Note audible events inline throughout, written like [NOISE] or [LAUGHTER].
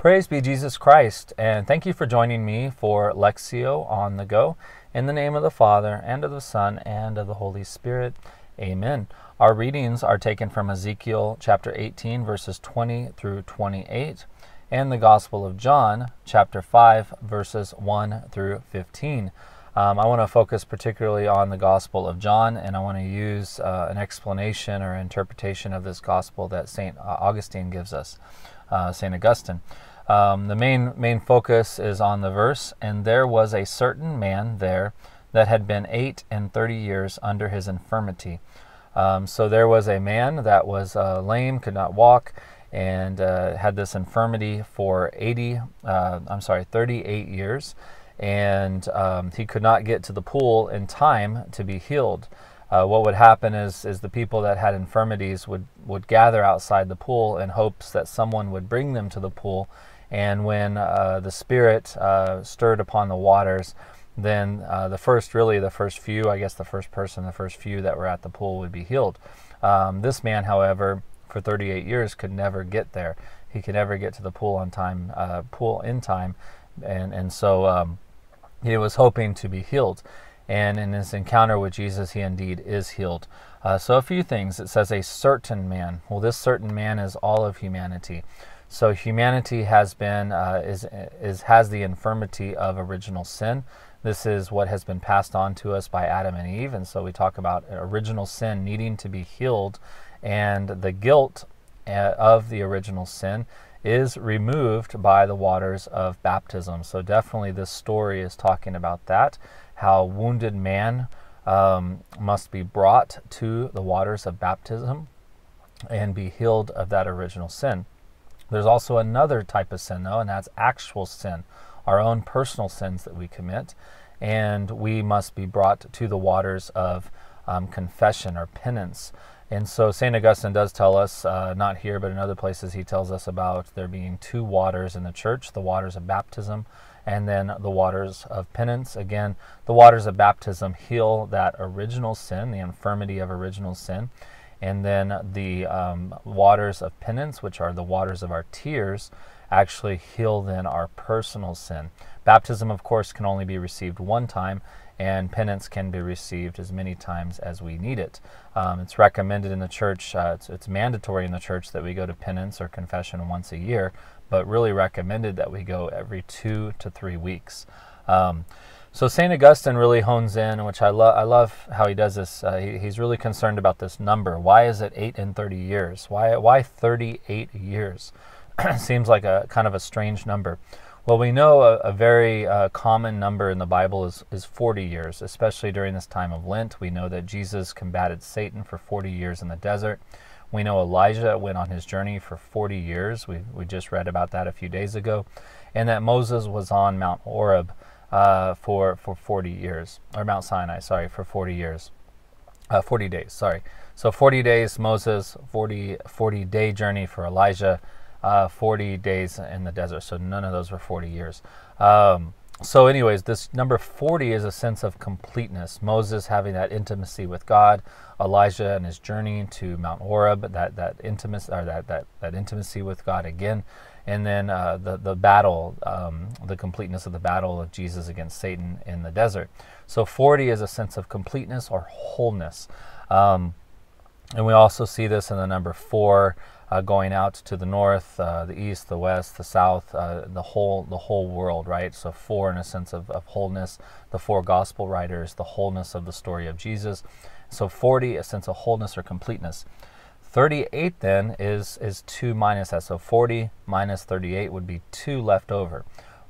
Praise be Jesus Christ, and thank you for joining me for Lexio on the Go. In the name of the Father, and of the Son, and of the Holy Spirit. Amen. Our readings are taken from Ezekiel chapter 18, verses 20 through 28, and the Gospel of John chapter 5, verses 1 through 15. Um, I want to focus particularly on the Gospel of John, and I want to use uh, an explanation or interpretation of this Gospel that St. Augustine gives us. Uh, St. Augustine. Um, the main, main focus is on the verse, and there was a certain man there that had been eight and thirty years under his infirmity. Um, so there was a man that was uh, lame, could not walk, and uh, had this infirmity for 80, uh, I'm sorry, 38 years, and um, he could not get to the pool in time to be healed uh, what would happen is is the people that had infirmities would would gather outside the pool in hopes that someone would bring them to the pool, and when uh, the Spirit uh, stirred upon the waters, then uh, the first really the first few I guess the first person the first few that were at the pool would be healed. Um, this man, however, for 38 years could never get there. He could never get to the pool on time, uh, pool in time, and and so um, he was hoping to be healed and in his encounter with Jesus, he indeed is healed. Uh, so, a few things. It says a certain man. Well, this certain man is all of humanity. So, humanity has been uh, is is has the infirmity of original sin. This is what has been passed on to us by Adam and Eve, and so we talk about original sin needing to be healed, and the guilt uh, of the original sin is removed by the waters of baptism. So, definitely, this story is talking about that how wounded man um, must be brought to the waters of baptism and be healed of that original sin. There's also another type of sin, though, and that's actual sin, our own personal sins that we commit. And we must be brought to the waters of um, confession or penance. And so St. Augustine does tell us, uh, not here, but in other places, he tells us about there being two waters in the church the waters of baptism and then the waters of penance. Again, the waters of baptism heal that original sin, the infirmity of original sin. And then the um, waters of penance, which are the waters of our tears, actually heal then our personal sin. Baptism, of course, can only be received one time, and penance can be received as many times as we need it. Um, it's recommended in the church, uh, it's, it's, mandatory in the church that we go to penance or confession once a year, but really recommended that we go every two to three weeks. Um, so St. Augustine really hones in, which I, lo- I love how he does this. Uh, he, he's really concerned about this number. Why is it 8 and 30 years? Why, why 38 years? [CLEARS THROAT] Seems like a kind of a strange number. Well, we know a, a very uh, common number in the Bible is, is 40 years, especially during this time of Lent. We know that Jesus combated Satan for 40 years in the desert. We know Elijah went on his journey for 40 years. We, we just read about that a few days ago. And that Moses was on Mount Oreb uh, for, for 40 years, or Mount Sinai, sorry, for 40 years. Uh, 40 days, sorry. So 40 days, Moses, 40, 40 day journey for Elijah, uh, 40 days in the desert. So none of those were 40 years. Um, so, anyways, this number 40 is a sense of completeness. Moses having that intimacy with God, Elijah and his journey to Mount Horeb, that, that, intimacy, or that, that, that intimacy with God again. And then uh, the, the battle, um, the completeness of the battle of Jesus against Satan in the desert. So, 40 is a sense of completeness or wholeness. Um, and we also see this in the number four uh, going out to the north, uh, the east, the west, the south, uh, the whole the whole world, right? So four in a sense of, of wholeness, the four gospel writers, the wholeness of the story of Jesus. So 40, a sense of wholeness or completeness. 38 then is is 2 minus that. So 40 minus 38 would be 2 left over.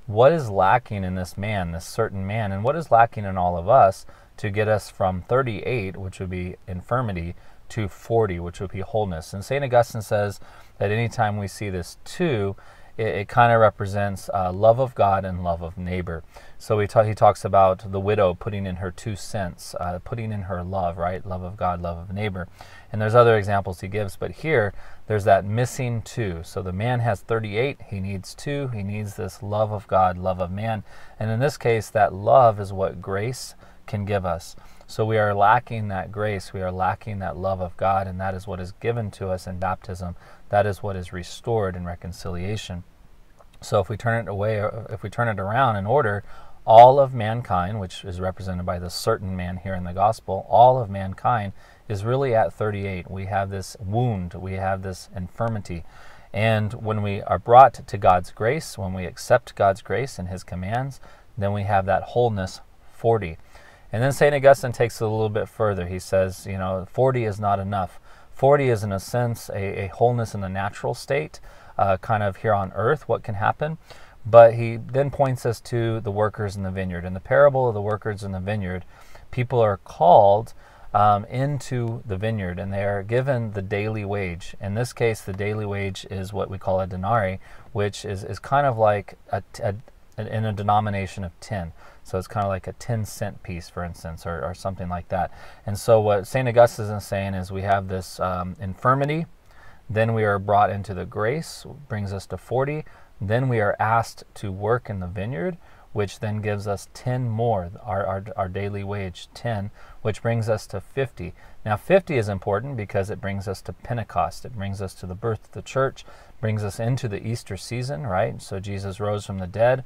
What is lacking in this man, this certain man, and what is lacking in all of us to get us from 38, which would be infirmity, to 40, which would be wholeness. And St. Augustine says that anytime we see this 2, it, it kind of represents uh, love of God and love of neighbor. So he talks about the widow putting in her two cents, uh, putting in her love, right? Love of God, love of neighbor. And there's other examples he gives, but here there's that missing two. So the man has 38, he needs two, he needs this love of God, love of man. And in this case, that love is what grace can give us. So we are lacking that grace, we are lacking that love of God, and that is what is given to us in baptism. That is what is restored in reconciliation. So if we turn it away, uh, if we turn it around in order, all of mankind, which is represented by the certain man here in the gospel, all of mankind is really at 38. We have this wound, we have this infirmity. And when we are brought to God's grace, when we accept God's grace and His commands, then we have that wholeness 40. And then St. Augustine takes it a little bit further. He says, you know, 40 is not enough. 40 is, in a sense, a, a wholeness in the natural state, uh, kind of here on earth, what can happen. But he then points us to the workers in the vineyard. In the parable of the workers in the vineyard, people are called um, into the vineyard and they are given the daily wage. In this case, the daily wage is what we call a denarii, which is, is kind of like a, a, in a denomination of 10. So it's kind of like a 10 cent piece, for instance, or, or something like that. And so what St. Augustine is saying is we have this um, infirmity, then we are brought into the grace, brings us to 40. Then we are asked to work in the vineyard, which then gives us 10 more, our, our, our, daily wage, 10, which brings us to 50. Now, 50 is important because it brings us to Pentecost. It brings us to the birth of the church, brings us into the Easter season, right? So Jesus rose from the dead.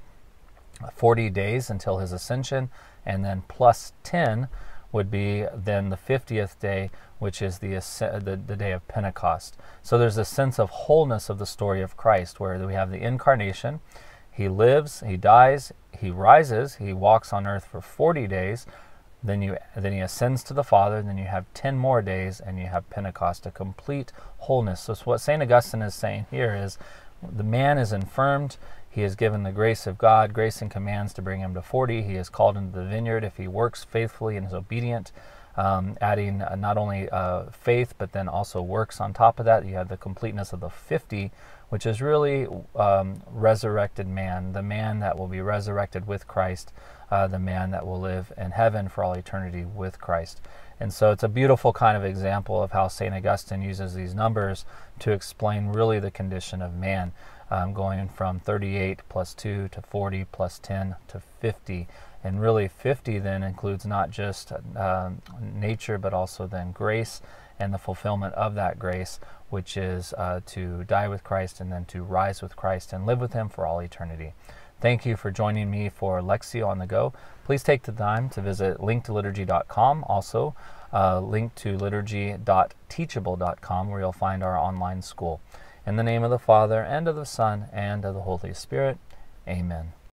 40 days until his ascension, and then plus 10 would be then the 50th day, which is the, the, the, day of Pentecost. So there's a sense of wholeness of the story of Christ, where we have the incarnation. He lives, he dies, he rises, he walks on earth for 40 days, then, you, then he ascends to the Father, then you have 10 more days, and you have Pentecost, a complete wholeness. So what St. Augustine is saying here is the man is infirmed, he is given the grace of God, grace and commands to bring him to 40. He is called into the vineyard if he works faithfully and is obedient, um, adding uh, not only uh, faith, but then also works on top of that. You have the completeness of the 50, which is really um, resurrected man, the man that will be resurrected with Christ, uh, the man that will live in heaven for all eternity with Christ. And so it's a beautiful kind of example of how St. Augustine uses these numbers to explain really the condition of man um, going from 38 plus 2 to 40 plus 10 to 50. And really, 50 then includes not just uh, nature, but also then grace and the fulfillment of that grace, which is uh, to die with Christ and then to rise with Christ and live with Him for all eternity. Thank you for joining me for Lexio on the Go. Please take the time to visit linkedliturgy.com, also uh, link to liturgy.teachable.com, where you'll find our online school. In the name of the Father, and of the Son, and of the Holy Spirit. Amen.